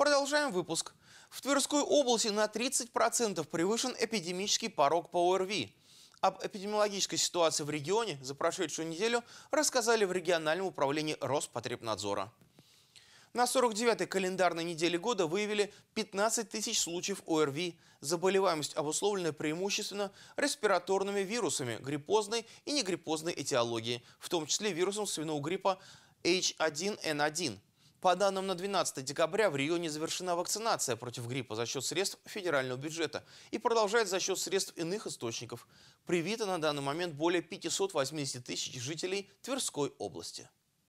Продолжаем выпуск. В Тверской области на 30% превышен эпидемический порог по ОРВИ. Об эпидемиологической ситуации в регионе за прошедшую неделю рассказали в региональном управлении Роспотребнадзора. На 49-й календарной неделе года выявили 15 тысяч случаев ОРВИ. Заболеваемость обусловлена преимущественно респираторными вирусами гриппозной и негриппозной этиологии, в том числе вирусом свиного гриппа H1N1, по данным на 12 декабря в регионе завершена вакцинация против гриппа за счет средств федерального бюджета и продолжает за счет средств иных источников. Привито на данный момент более 580 тысяч жителей Тверской области.